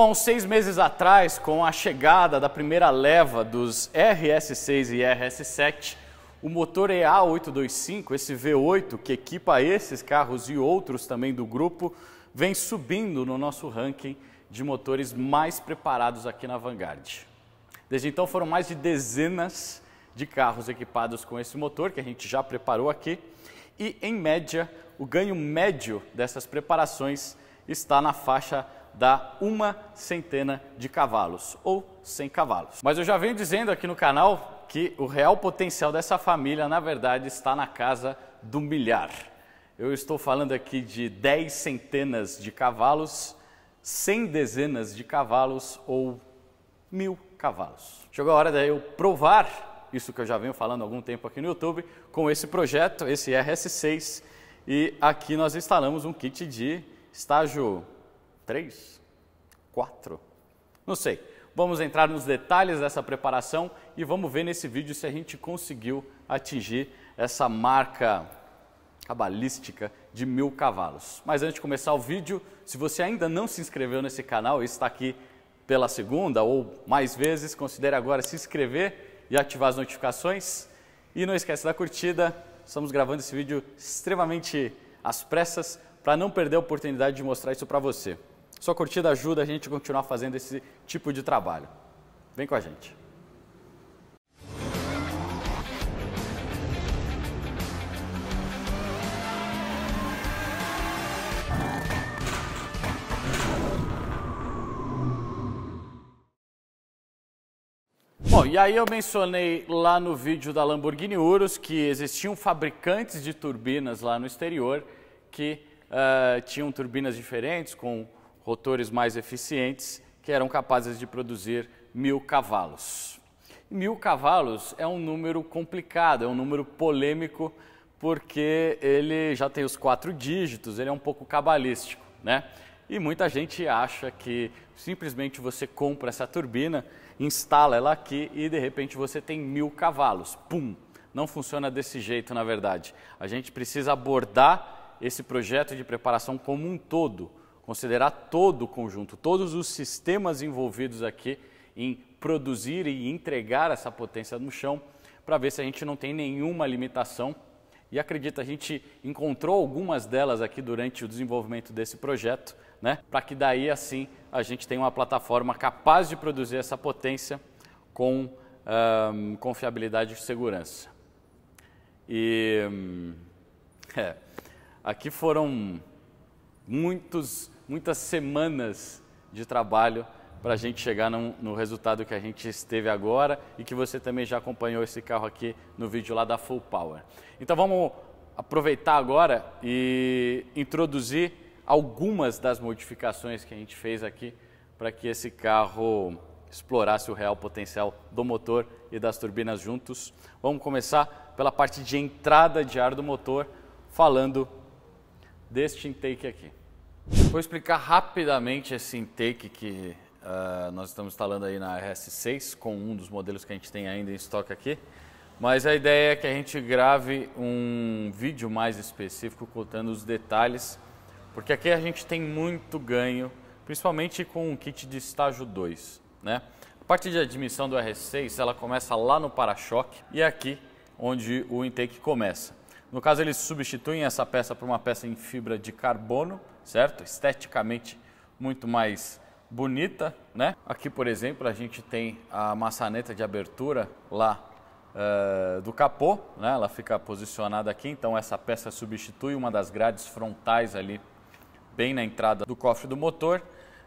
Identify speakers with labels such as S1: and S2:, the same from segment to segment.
S1: Bom, seis meses atrás, com a chegada da primeira leva dos RS6 e RS7, o motor EA825, esse V8 que equipa esses carros e outros também do grupo, vem subindo no nosso ranking de motores mais preparados aqui na Vanguard. Desde então foram mais de dezenas de carros equipados com esse motor que a gente já preparou aqui e em média o ganho médio dessas preparações está na faixa dá uma centena de cavalos, ou 100 cavalos. Mas eu já venho dizendo aqui no canal que o real potencial dessa família, na verdade, está na casa do milhar. Eu estou falando aqui de 10 centenas de cavalos, 100 dezenas de cavalos ou mil cavalos. Chegou a hora de eu provar isso que eu já venho falando há algum tempo aqui no YouTube com esse projeto, esse RS6, e aqui nós instalamos um kit de estágio Três? Quatro? Não sei. Vamos entrar nos detalhes dessa preparação e vamos ver nesse vídeo se a gente conseguiu atingir essa marca cabalística de mil cavalos. Mas antes de começar o vídeo, se você ainda não se inscreveu nesse canal e está aqui pela segunda ou mais vezes, considere agora se inscrever e ativar as notificações. E não esquece da curtida, estamos gravando esse vídeo extremamente às pressas para não perder a oportunidade de mostrar isso para você. Sua curtida ajuda a gente a continuar fazendo esse tipo de trabalho. Vem com a gente. Bom, e aí eu mencionei lá no vídeo da Lamborghini Urus que existiam fabricantes de turbinas lá no exterior que uh, tinham turbinas diferentes com rotores mais eficientes que eram capazes de produzir mil cavalos. Mil cavalos é um número complicado, é um número polêmico, porque ele já tem os quatro dígitos, ele é um pouco cabalístico, né? E muita gente acha que simplesmente você compra essa turbina, instala ela aqui e de repente você tem mil cavalos. Pum! Não funciona desse jeito, na verdade. A gente precisa abordar esse projeto de preparação como um todo considerar todo o conjunto, todos os sistemas envolvidos aqui em produzir e entregar essa potência no chão, para ver se a gente não tem nenhuma limitação. E acredita, a gente encontrou algumas delas aqui durante o desenvolvimento desse projeto, né? Para que daí assim a gente tenha uma plataforma capaz de produzir essa potência com confiabilidade e segurança. E hum, é, aqui foram muitos, muitas semanas de trabalho para a gente chegar no, no, resultado que a gente esteve agora e que você também já acompanhou esse carro aqui no vídeo lá da Full Power. Então vamos aproveitar agora e introduzir algumas das modificações que a gente fez aqui para que esse carro explorasse o real potencial do motor e das turbinas juntos. Vamos começar pela parte de entrada de ar do motor, falando deste intake aqui. Vou explicar rapidamente esse intake que uh, nós estamos instalando aí na RS6 com um dos modelos que a gente tem ainda em estoque aqui. Mas a ideia é que a gente grave um vídeo mais específico contando os detalhes, porque aqui a gente tem muito ganho, principalmente com o kit de estágio 2. Né? A parte de admissão do RS6 ela começa lá no para-choque e é aqui onde o intake começa. No caso, eles substituem essa peça por uma peça em fibra de carbono, certo? Esteticamente muito mais bonita, né? Aqui, por exemplo, a gente tem a maçaneta de abertura lá uh, do capô, né? Ela fica posicionada aqui, então essa peça substitui uma das grades frontais ali, bem na entrada do cofre do motor.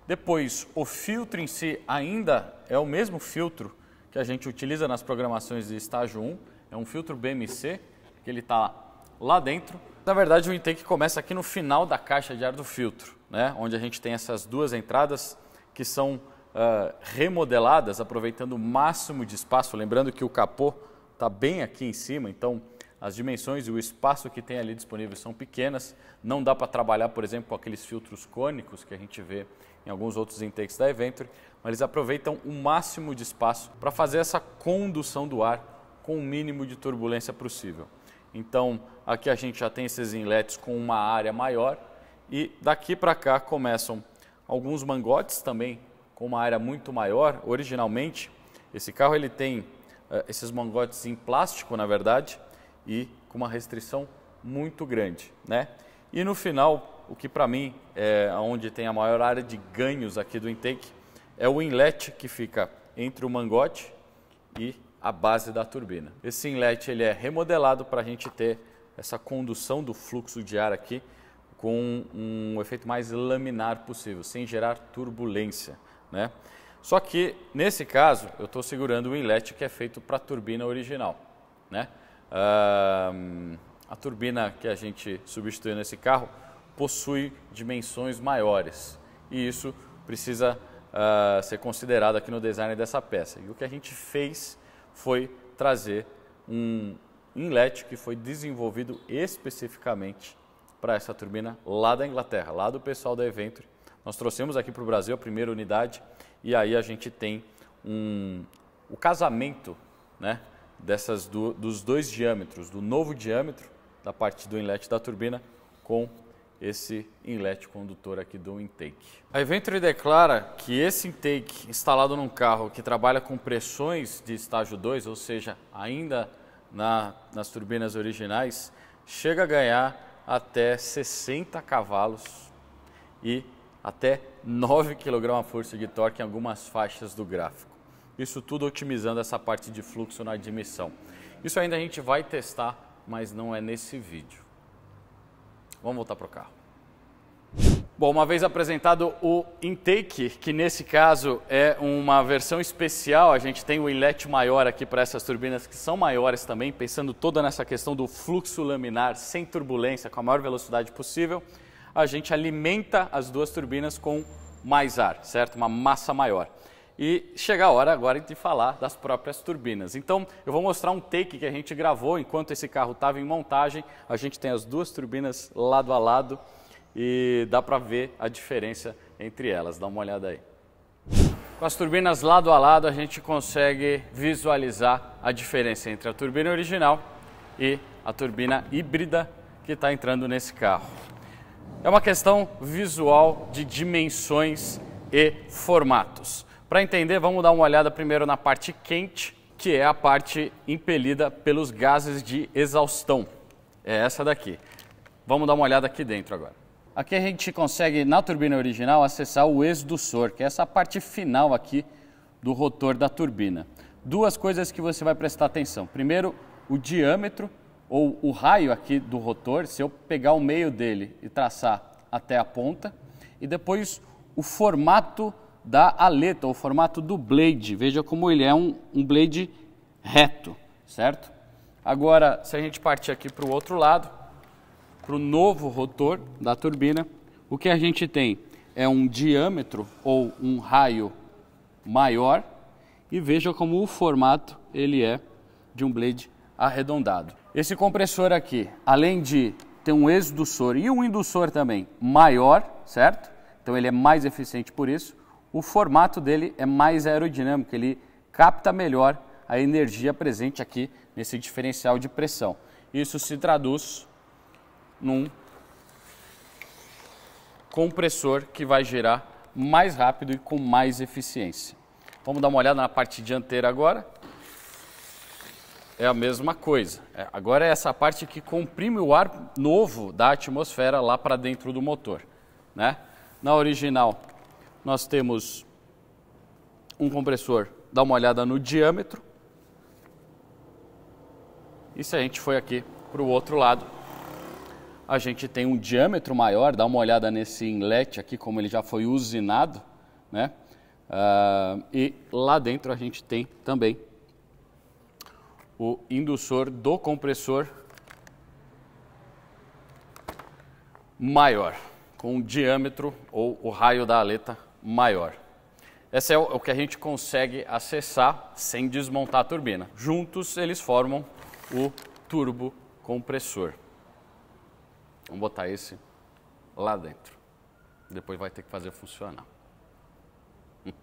S1: Depois, o filtro em si ainda é o mesmo filtro que a gente utiliza nas programações de estágio 1, é um filtro BMC, que ele está lá dentro. Na verdade, o intake começa aqui no final da caixa de ar do filtro, né? onde a gente tem essas duas entradas que são uh, remodeladas, aproveitando o máximo de espaço. Lembrando que o capô está bem aqui em cima, então as dimensões e o espaço que tem ali disponível são pequenas. Não dá para trabalhar, por exemplo, com aqueles filtros cônicos que a gente vê em alguns outros intakes da Eventure, mas eles aproveitam o máximo de espaço para fazer essa condução do ar com o mínimo de turbulência possível. Então, aqui a gente já tem esses inlets com uma área maior e daqui para cá começam alguns mangotes também com uma área muito maior. Originalmente, esse carro ele tem uh, esses mangotes em plástico, na verdade, e com uma restrição muito grande, né? E no final, o que para mim é onde tem a maior área de ganhos aqui do intake é o inlet que fica entre o mangote e a base da turbina. Esse inlet ele é remodelado para a gente ter essa condução do fluxo de ar aqui com um efeito mais laminar possível, sem gerar turbulência, né? Só que nesse caso eu estou segurando o inlet que é feito para a turbina original, né? Uh, a turbina que a gente substituiu nesse carro possui dimensões maiores e isso precisa uh, ser considerado aqui no design dessa peça. E o que a gente fez foi trazer um inlet que foi desenvolvido especificamente para essa turbina lá da Inglaterra, lá do pessoal da Eventure. Nós trouxemos aqui para o Brasil a primeira unidade e aí a gente tem um, o casamento né, dessas do, dos dois diâmetros, do novo diâmetro da parte do inlet da turbina com esse inlet condutor aqui do intake. A Inventory declara que esse intake instalado num carro que trabalha com pressões de estágio 2, ou seja, ainda na, nas turbinas originais, chega a ganhar até 60 cavalos e até 9 kgf de torque em algumas faixas do gráfico. Isso tudo otimizando essa parte de fluxo na admissão. Isso ainda a gente vai testar, mas não é nesse vídeo. Vamos voltar para o carro. Bom, uma vez apresentado o intake, que nesse caso é uma versão especial, a gente tem o inlet maior aqui para essas turbinas que são maiores também, pensando toda nessa questão do fluxo laminar sem turbulência, com a maior velocidade possível, a gente alimenta as duas turbinas com mais ar, certo? Uma massa maior e chega a hora agora de falar das próprias turbinas. Então, eu vou mostrar um take que a gente gravou enquanto esse carro estava em montagem. A gente tem as duas turbinas lado a lado e dá para ver a diferença entre elas. Dá uma olhada aí. Com as turbinas lado a lado, a gente consegue visualizar a diferença entre a turbina original e a turbina híbrida que está entrando nesse carro. É uma questão visual de dimensões e formatos. Para entender, vamos dar uma olhada primeiro na parte quente, que é a parte impelida pelos gases de exaustão. É essa daqui. Vamos dar uma olhada aqui dentro agora. Aqui a gente consegue, na turbina original, acessar o exdussor, que é essa parte final aqui do rotor da turbina. Duas coisas que você vai prestar atenção. Primeiro, o diâmetro ou o raio aqui do rotor, se eu pegar o meio dele e traçar até a ponta. E depois, o formato da aleta, o formato do blade. Veja como ele é um, um blade reto, certo? Agora, se a gente partir aqui para o outro lado, para o novo rotor da turbina, o que a gente tem é um diâmetro ou um raio maior e veja como o formato ele é de um blade arredondado. Esse compressor aqui, além de ter um exdussor e um indussor também maior, certo? Então ele é mais eficiente por isso o formato dele é mais aerodinâmico, ele capta melhor a energia presente aqui nesse diferencial de pressão. Isso se traduz num compressor que vai gerar mais rápido e com mais eficiência. Vamos dar uma olhada na parte dianteira agora. É a mesma coisa. É, agora é essa parte que comprime o ar novo da atmosfera lá para dentro do motor. Né? Na original nós temos um compressor, dá uma olhada no diâmetro. E se a gente for aqui para o outro lado, a gente tem um diâmetro maior, dá uma olhada nesse inlet aqui, como ele já foi usinado, né? Uh, e lá dentro a gente tem também o indutor do compressor maior, com o diâmetro ou o raio da aleta maior. Esse é o que a gente consegue acessar sem desmontar a turbina. Juntos eles formam o turbo compressor. Vamos botar esse lá dentro. Depois vai ter que fazer funcionar.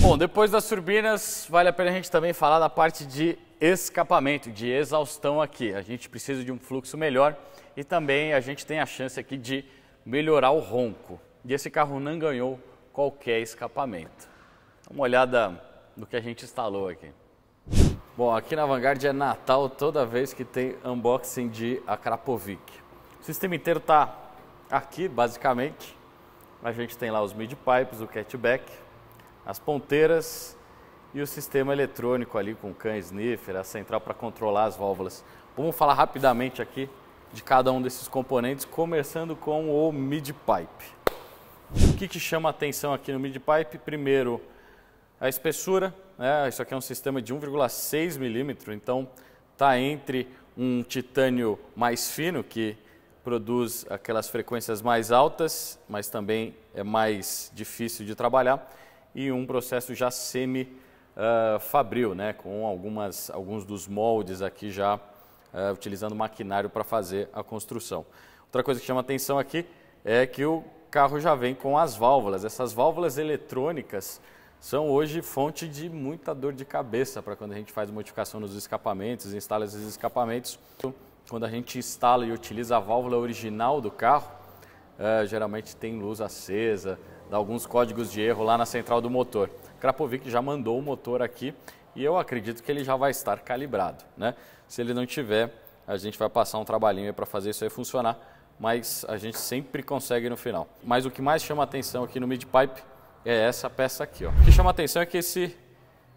S1: Bom, depois das turbinas, vale a pena a gente também falar da parte de escapamento, de exaustão aqui. A gente precisa de um fluxo melhor e também a gente tem a chance aqui de melhorar o ronco e esse carro não ganhou qualquer escapamento. Uma olhada no que a gente instalou aqui. Bom, aqui na Vanguard é Natal toda vez que tem unboxing de Akrapovic. O sistema inteiro está aqui, basicamente. A gente tem lá os mid pipes, o catback, as ponteiras e o sistema eletrônico ali com can sniffer, a central para controlar as válvulas. Vamos falar rapidamente aqui de cada um desses componentes, começando com o mid pipe. O que, chama a atenção aqui no mid-pipe? Primeiro, a espessura, né? isso aqui é um sistema de 1,6 milímetro, então está entre um titânio mais fino, que produz aquelas frequências mais altas, mas também é mais difícil de trabalhar, e um processo já semi-fabril, ah, uh, né? com algumas, alguns dos moldes aqui já uh, utilizando maquinário para fazer a construção. Outra coisa que chama atenção aqui é que o carro já vem com as válvulas. Essas válvulas eletrônicas são hoje fonte de muita dor de cabeça para quando a gente faz modificação nos escapamentos, instala esses escapamentos. Quando a gente instala e utiliza a válvula original do carro, uh, geralmente tem luz acesa, dá alguns códigos de erro lá na central do motor. Krapovic já mandou o motor aqui e eu acredito que ele já vai estar calibrado. Né? Se ele não tiver, a gente vai passar um trabalhinho para fazer isso aí funcionar mas a gente sempre consegue no final. Mas o que mais chama atenção aqui no mid pipe é essa peça aqui. Ó. O que chama atenção é que esse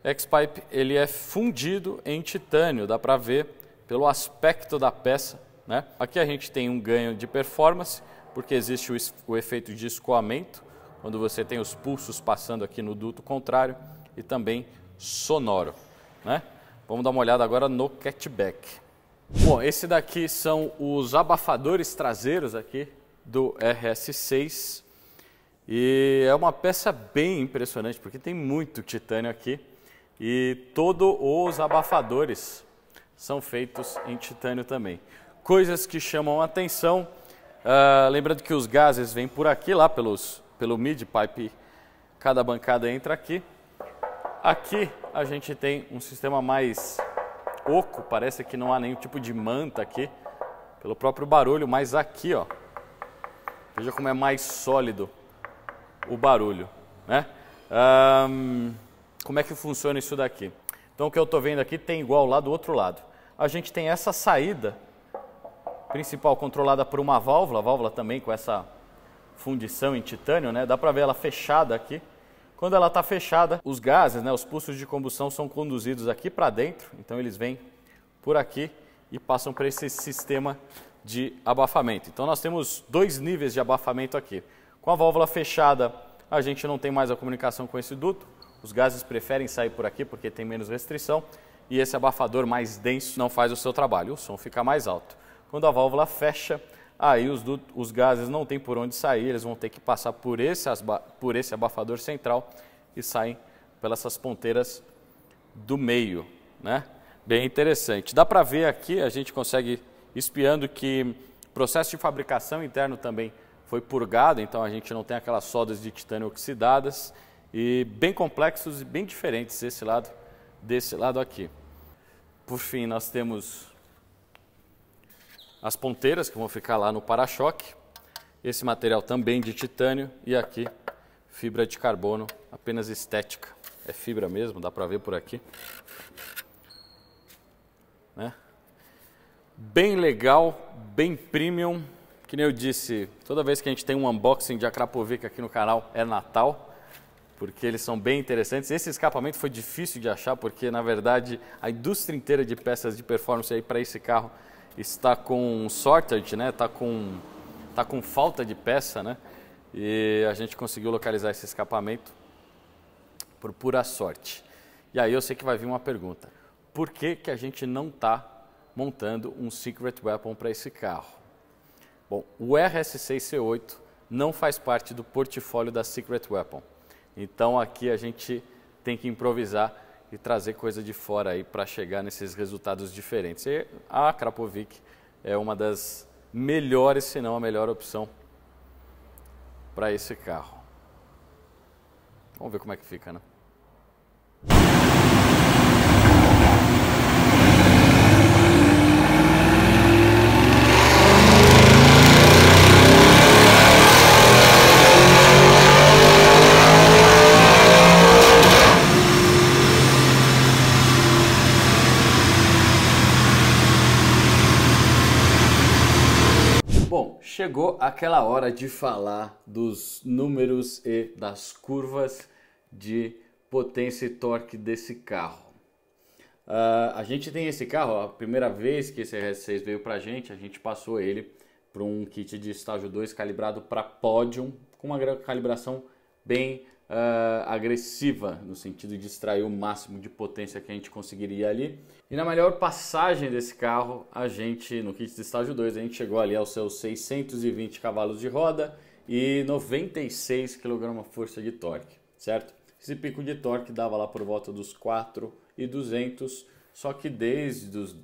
S1: X-Pipe ele é fundido em titânio, dá para ver pelo aspecto da peça. Né? Aqui a gente tem um ganho de performance, porque existe o, o efeito de escoamento, quando você tem os pulsos passando aqui no duto contrário, e também sonoro. Né? Vamos dar uma olhada agora no catback. Bom, esse daqui são os abafadores traseiros aqui do RS6 e é uma peça bem impressionante porque tem muito titânio aqui e todos os abafadores são feitos em titânio também. Coisas que chamam atenção, uh, lembrando que os gases vêm por aqui, lá pelos, pelo mid pipe, cada bancada entra aqui. Aqui a gente tem um sistema mais oco, parece que não há nenhum tipo de manta aqui, pelo próprio barulho, mas aqui, ó, veja como é mais sólido o barulho, né? como é que funciona isso daqui? Então o que eu estou vendo aqui tem igual lá do outro lado. A gente tem essa saída principal controlada por uma válvula, válvula também com essa fundição em titânio, né? Dá para ver ela fechada aqui. Quando ela está fechada, os gases, né, os pulsos de combustão são conduzidos aqui para dentro, então eles vêm por aqui e passam para esse sistema de abafamento. Então nós temos dois níveis de abafamento aqui. Com a válvula fechada, a gente não tem mais a comunicação com esse duto, os gases preferem sair por aqui porque tem menos restrição e esse abafador mais denso não faz o seu trabalho, o som fica mais alto. Quando a válvula fecha, aí os, os gases não têm por onde sair, eles vão ter que passar por esse, por esse abafador central e saem pelas essas ponteiras do meio, né? Bem interessante. Dá para ver aqui, a gente consegue espiando que o processo de fabricação interno também foi purgado, então a gente não tem aquelas sodas de titânio oxidadas e bem complexos e bem diferentes esse lado desse lado aqui. Por fim, nós temos as ponteiras que vão ficar lá no para-choque, esse material também de titânio e aqui fibra de carbono, apenas estética. É fibra mesmo, dá para ver por aqui. Né? Bem legal, bem premium. Que nem eu disse, toda vez que a gente tem um unboxing de Akrapovic aqui no canal é Natal, porque eles são bem interessantes. Esse escapamento foi difícil de achar, porque na verdade a indústria inteira de peças de performance aí para esse carro está com shortage, né? Está com, tá com falta de peça, né? E a gente conseguiu localizar esse escapamento por pura sorte. E aí eu sei que vai vir uma pergunta. Por que, que a gente não está montando um Secret Weapon para esse carro? Bom, o RS6 C8 não faz parte do portfólio da Secret Weapon. Então aqui a gente tem que improvisar e trazer coisa de fora aí para chegar nesses resultados diferentes. E a Krapovic é uma das melhores, se não a melhor opção para esse carro. Vamos ver como é que fica, né? aquela hora de falar dos números e das curvas de potência e torque desse carro. Uh, a gente tem esse carro, a primeira vez que esse RS6 veio para a gente, a gente passou ele para um kit de estágio 2 calibrado para pódio, com uma calibração bem uh, agressiva, no sentido de extrair o máximo de potência que a gente conseguiria ali. E na melhor passagem desse carro, a gente, no kit de estágio 2, a gente chegou ali aos seus 620 cavalos de roda e 96 kgf de torque, certo? Esse pico de torque dava lá por volta dos 4.200, só que desde os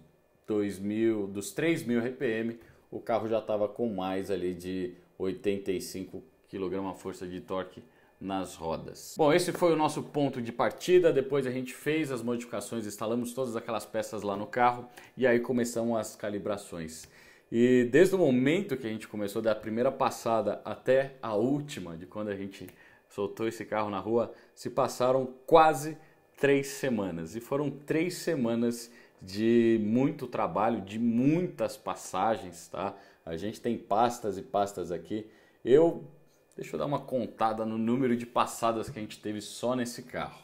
S1: 2000, dos 3000 RPM, o carro já estava com mais ali de 85 kgf de torque nas rodas. Bom, esse foi o nosso ponto de partida. Depois a gente fez as modificações, instalamos todas aquelas peças lá no carro e aí começamos as calibrações. E desde o momento que a gente começou da primeira passada até a última, de quando a gente soltou esse carro na rua, se passaram quase três semanas. E foram três semanas de muito trabalho, de muitas passagens, tá? A gente tem pastas e pastas aqui. Eu Deixa eu dar uma contada no número de passadas que a gente teve só nesse carro.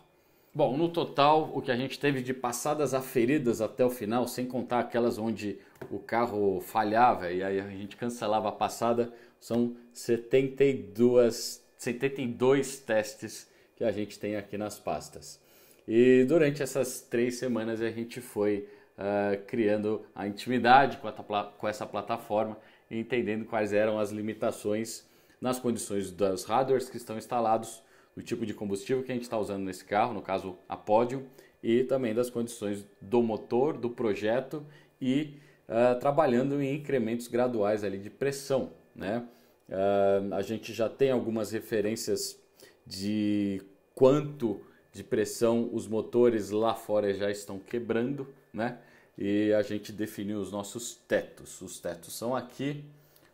S1: Bom, no total, o que a gente teve de passadas aferidas até o final, sem contar aquelas onde o carro falhava e aí a gente cancelava a passada, são 72, 72 testes que a gente tem aqui nas pastas. E durante essas três semanas a gente foi uh, criando a intimidade com, a, com essa plataforma, entendendo quais eram as limitações nas condições dos hardwares que estão instalados, do tipo de combustível que a gente está usando nesse carro, no caso a pódio, e também das condições do motor, do projeto e uh, trabalhando em incrementos graduais ali de pressão. Né? Uh, a gente já tem algumas referências de quanto de pressão os motores lá fora já estão quebrando, né? E a gente definiu os nossos tetos. Os tetos são aqui,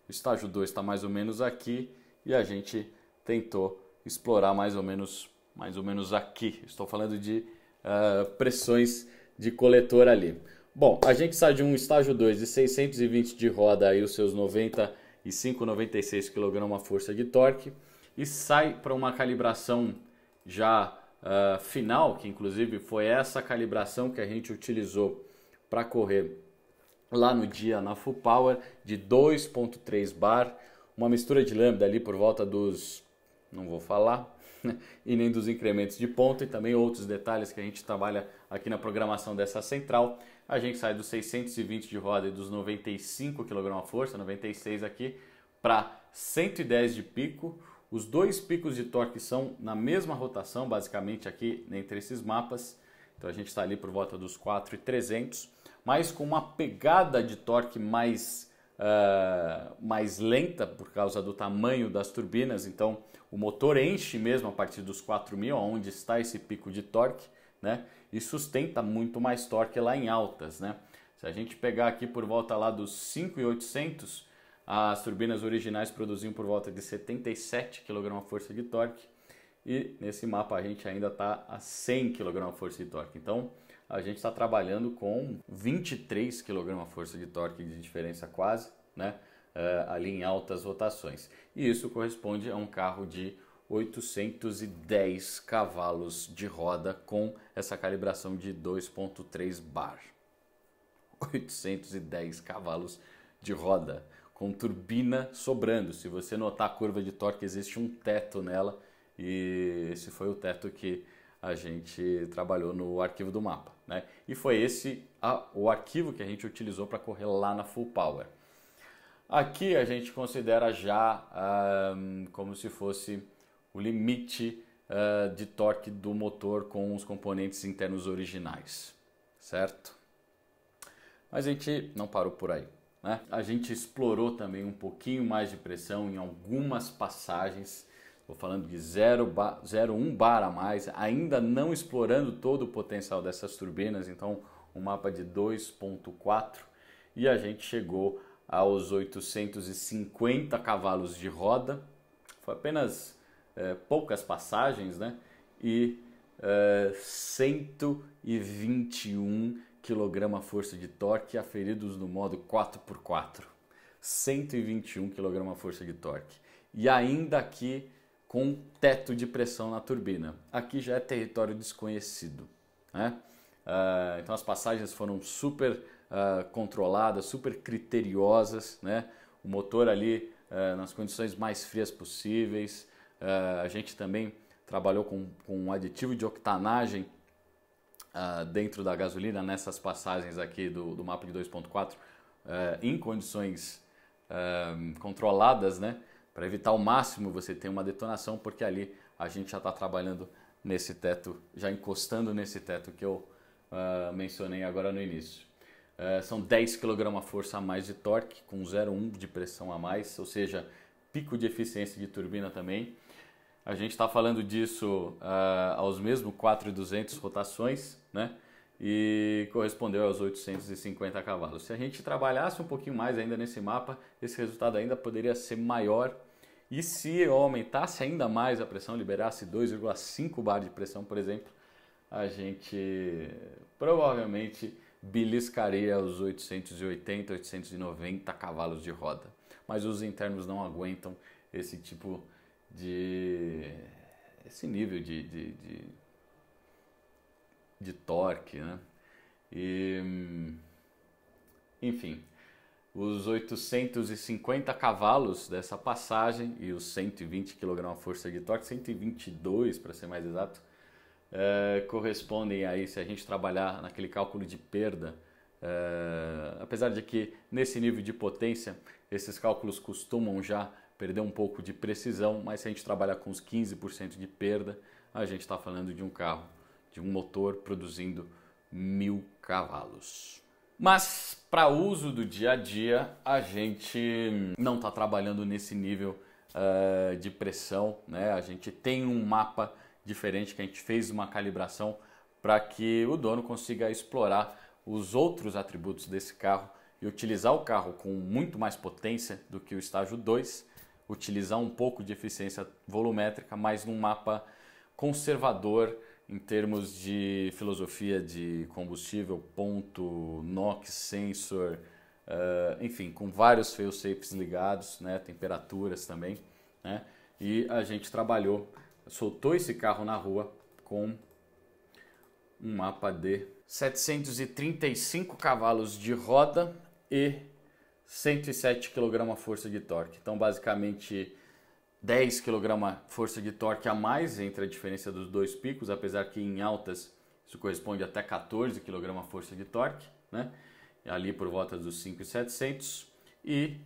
S1: o estágio 2 está mais ou menos aqui e a gente tentou explorar mais ou menos, mais ou menos aqui. Estou falando de uh, pressões de coletor ali. Bom, a gente sai de um estágio 2 de 620 de roda aí os seus 95, 96 força de torque e sai para uma calibração já uh, final, que inclusive foi essa calibração que a gente utilizou para correr lá no dia na Full Power de 2.3 bar, uma mistura de lambda ali por volta dos. não vou falar, e nem dos incrementos de ponta e também outros detalhes que a gente trabalha aqui na programação dessa central. A gente sai dos 620 de roda e dos 95 kgf, 96 aqui, para 110 de pico. Os dois picos de torque são na mesma rotação, basicamente aqui entre esses mapas. Então a gente está ali por volta dos 4.300, mas com uma pegada de torque mais uh, mais lenta por causa do tamanho das turbinas, então o motor enche mesmo a partir dos 4.000, onde está esse pico de torque, né? E sustenta muito mais torque lá em altas, né? Se a gente pegar aqui por volta lá dos 5.800, as turbinas originais produziam por volta de 77 kgf de torque e nesse mapa a gente ainda está a 100 kgf de torque. Então, a gente está trabalhando com 23 kgf de torque de diferença quase, né? Uh, ali em altas rotações. E isso corresponde a um carro de 810 cavalos de roda com essa calibração de 2.3 bar. 810 cavalos de roda com turbina sobrando. Se você notar a curva de torque, existe um teto nela e esse foi o teto que a gente trabalhou no arquivo do mapa. Né? E foi esse a, o arquivo que a gente utilizou para correr lá na Full Power. Aqui a gente considera já um, como se fosse o limite uh, de torque do motor com os componentes internos originais, certo? Mas a gente não parou por aí. Né? A gente explorou também um pouquinho mais de pressão em algumas passagens Estou falando de 0,1 bar a mais, ainda não explorando todo o potencial dessas turbinas, então um mapa de 2,4 e a gente chegou aos 850 cavalos de roda. Foi apenas é, poucas passagens, né? E é, 121 kg força de torque aferidos no modo 4x4. 121 kg força de torque. E ainda aqui com teto de pressão na turbina. Aqui já é território desconhecido. Né? Uh, então as passagens foram super uh, controladas, super criteriosas, né? o motor ali uh, nas condições mais frias possíveis. a gente também trabalhou com, com um aditivo de octanagem dentro da gasolina nessas passagens aqui do, do mapa de 2.4 em condições controladas, né? para evitar ao máximo você ter uma detonação, porque ali a gente já está trabalhando nesse teto, já encostando nesse teto que eu uh, mencionei agora no início. Uh, são 10 kg força a mais de torque, com 0,1 de pressão a mais, ou seja, pico de eficiência de turbina também. A gente está falando disso uh, aos mesmos 4,200 rotações, né? E correspondeu aos 850 cavalos. Se a gente trabalhasse um pouquinho mais ainda nesse mapa, esse resultado ainda poderia ser maior, e se eu aumentasse ainda mais a pressão, liberasse 2,5 bar de pressão, por exemplo, a gente provavelmente beliscaria os 880, 890 cavalos de roda. Mas os internos não aguentam esse tipo de. esse nível de, de, de, de torque, né? E, hum, enfim, os 850 cavalos dessa passagem e os 120 kg força de torque, 122 para ser mais exato, é, correspondem aí, se a gente trabalhar naquele cálculo de perda, é, apesar de que nesse nível de potência esses cálculos costumam já perder um pouco de precisão, mas se a gente trabalhar com os 15% de perda, a gente está falando de um carro, de um motor produzindo mil cavalos. Mas para uso do dia a dia, a gente não está trabalhando nesse nível uh, de pressão, né? A gente tem um mapa diferente que a gente fez uma calibração para que o dono consiga explorar os outros atributos desse carro e utilizar o carro com muito mais potência do que o estágio 2, utilizar um pouco de eficiência volumétrica, mas num mapa conservador em termos de filosofia de combustível, ponto, NOx, sensor, uh, enfim, com vários fail-safes ligados, né, temperaturas também, né, e a gente trabalhou, soltou esse carro na rua com um mapa de 735 cavalos de roda e 107 kg força de torque. Então, basicamente, 10 kg força de torque a mais entre a diferença dos dois picos, apesar que em altas isso corresponde até 14 kg força de torque, né? ali por volta dos 5,700 e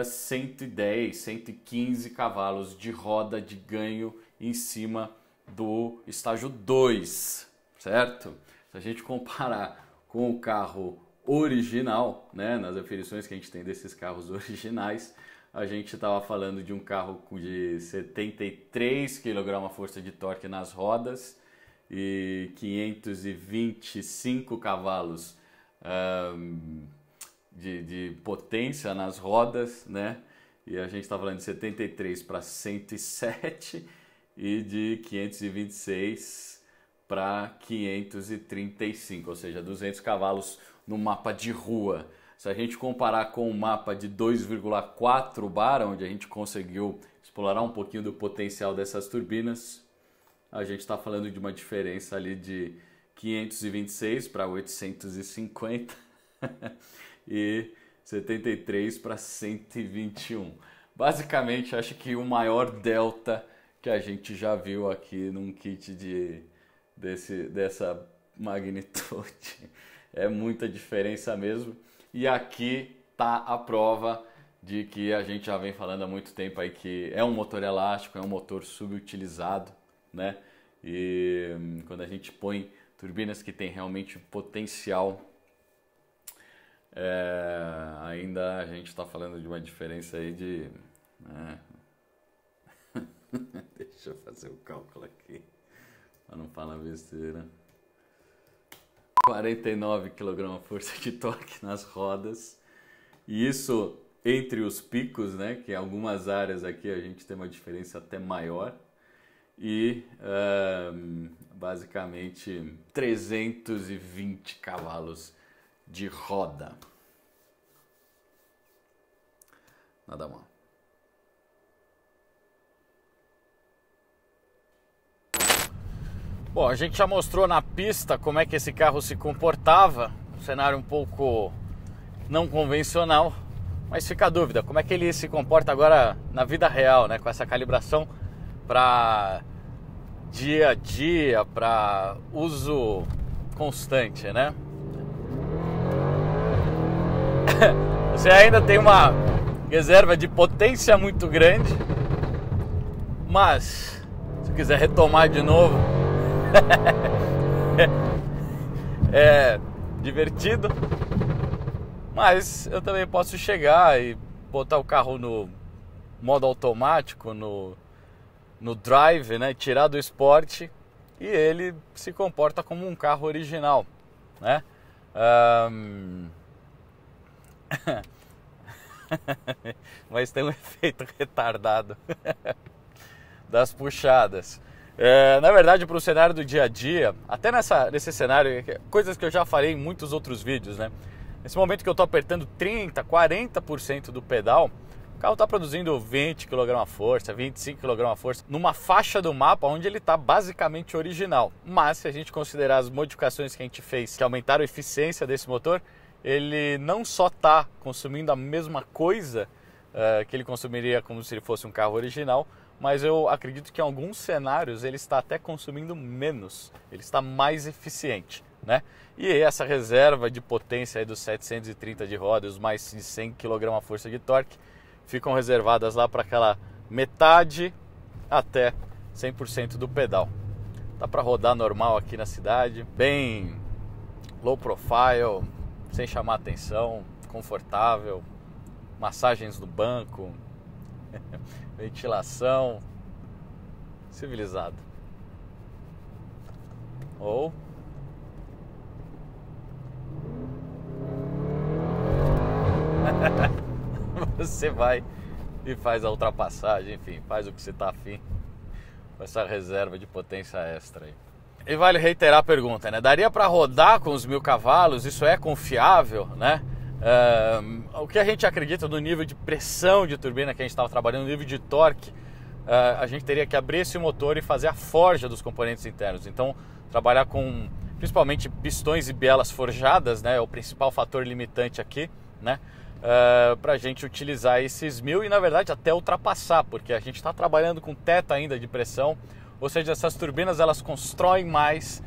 S1: uh, 110, 115 cavalos de roda de ganho em cima do estágio 2, certo? Se a gente comparar com o carro original, né, nas aferições que a gente tem desses carros originais, a gente estava falando de um carro de 73 kg força de torque nas rodas e 525 cavalos um, de, de, potência nas rodas, né? E a gente está falando de 73 para 107 e de 526 para 535, ou seja, 200 cavalos no mapa de rua. Se a gente comparar com o um mapa de 2,4 bar, onde a gente conseguiu explorar um pouquinho do potencial dessas turbinas, a gente está falando de uma diferença ali de 526 para 850 e 73 para 121. Basicamente, acho que o maior delta que a gente já viu aqui num kit de desse, dessa magnitude. É muita diferença mesmo. E aqui tá a prova de que a gente já vem falando há muito tempo aí que é um motor elástico, é um motor subutilizado, né? E hum, quando a gente põe turbinas que tem realmente potencial, é, ainda a gente está falando de uma diferença aí de. Né? Deixa eu fazer o cálculo aqui, para não falar besteira. 49 quilograma-força de torque nas rodas. E isso entre os picos, né, que em algumas áreas aqui a gente tem uma diferença até maior. E uh, basicamente 320 cavalos de roda. Nada mal. Bom, a gente já mostrou na pista como é que esse carro se comportava, um cenário um pouco não convencional, mas fica a dúvida, como é que ele se comporta agora na vida real, né, com essa calibração para dia a dia, para uso constante, né? Você ainda tem uma reserva de potência muito grande, mas se quiser retomar de novo, é divertido, mas eu também posso chegar e botar o carro no modo automático, no, no drive, né? tirar do esporte e ele se comporta como um carro original. Né? Um... mas tem um efeito retardado das puxadas. É, na verdade, para o cenário do dia a dia, até nessa, nesse cenário, coisas que eu já falei em muitos outros vídeos, né? Nesse momento que eu estou apertando 30%, 40% do pedal, o carro está produzindo 20 kg força, 25 kg força, numa faixa do mapa onde ele está basicamente original. Mas se a gente considerar as modificações que a gente fez, que aumentaram a eficiência desse motor, ele não só está consumindo a mesma coisa uh, que ele consumiria como se ele fosse um carro original, mas eu acredito que em alguns cenários ele está até consumindo menos, ele está mais eficiente. Né? E essa reserva de potência dos 730 de rodas, mais de 100 kg força de torque, ficam reservadas lá para aquela metade até 100% do pedal. Dá tá para rodar normal aqui na cidade, bem low profile, sem chamar atenção, confortável, massagens no banco, ventilação, civilizado. Ou você vai e faz a ultrapassagem, enfim, faz o que você está afim com essa reserva de potência extra aí. E vale reiterar a pergunta, né? Daria para rodar com os mil cavalos? Isso é confiável, né? Uh, o que a gente acredita do nível de pressão de turbina que a gente estava trabalhando, o nível de torque, uh, a gente teria que abrir esse motor e fazer a forja dos componentes internos. Então, trabalhar com principalmente pistões e bielas forjadas, né, é o principal fator limitante aqui, né, uh, ah, para a gente utilizar esses mil e na verdade até ultrapassar, porque a gente está trabalhando com teto ainda de pressão, ou seja, essas turbinas elas constroem mais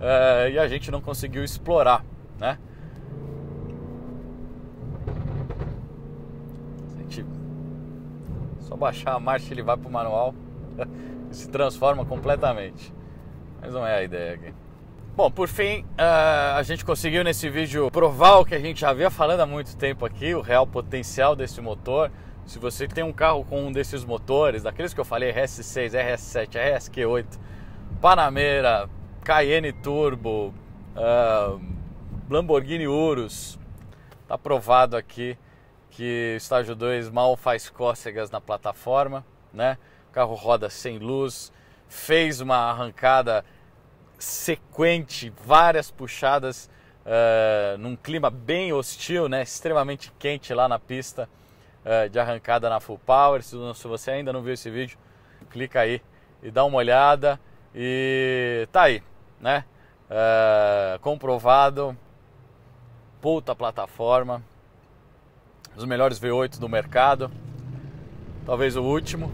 S1: ah, e a gente não conseguiu explorar, né. Só baixar a marcha ele vai para o manual e se transforma completamente. Mas não é a ideia aqui. Bom, por fim, ah, a gente conseguiu nesse vídeo provar o que a gente já havia falando há muito tempo aqui, o real potencial desse motor. Se você tem um carro com um desses motores, daqueles que eu falei, RS6, RS7, RSQ8, Panamera, Cayenne Turbo, ah, Lamborghini Urus, tá provado aqui que estágio 2 mal faz cócegas na plataforma, né? O carro roda sem luz, fez uma arrancada sequente, várias puxadas uh, num clima bem hostil, né? Extremamente quente lá na pista uh, de arrancada na Full Power. Se você ainda não viu esse vídeo, clica aí e dá uma olhada e tá aí, né? Uh, comprovado, puta plataforma, dos melhores V8 do mercado, talvez o último.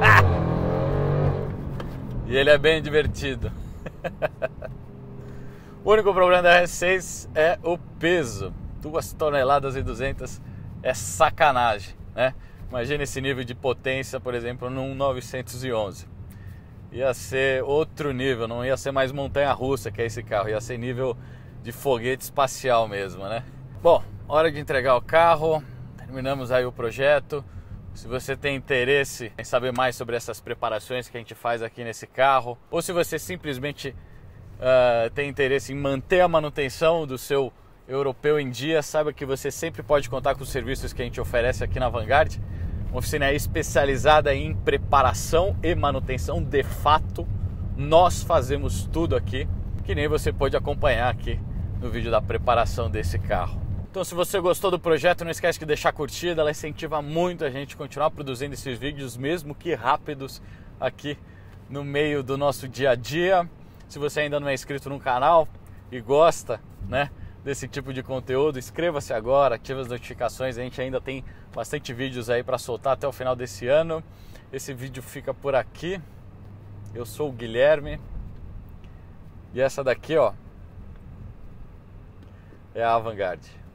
S1: Ah! E ele é bem divertido. o único problema da R6 é o peso. 2 toneladas e 200 é sacanagem, né? Imagina esse nível de potência, por exemplo, num 911. Ia ser outro nível, não ia ser mais montanha russa que é esse carro, ia ser nível de foguete espacial mesmo, né? Bom, hora de entregar o carro, terminamos aí o projeto. Se você tem interesse em saber mais sobre essas preparações que a gente faz aqui nesse carro, ou se você simplesmente uh, tem interesse em manter a manutenção do seu europeu em dia, saiba que você sempre pode contar com os serviços que a gente oferece aqui na Vanguard. Uma oficina especializada em preparação e manutenção de fato. Nós fazemos tudo aqui, que nem você pode acompanhar aqui no vídeo da preparação desse carro. Então, se você gostou do projeto, não esquece de deixar curtida, ela incentiva muito a gente a continuar produzindo esses vídeos, mesmo que rápidos, aqui no meio do nosso dia a dia. Se você ainda não é inscrito no canal e gosta, né, desse tipo de conteúdo, inscreva-se agora, ative as notificações, a gente ainda tem bastante vídeos aí para soltar até o final desse ano. Esse vídeo fica por aqui. Eu sou o Guilherme. E essa daqui, ó, é a Avangarde.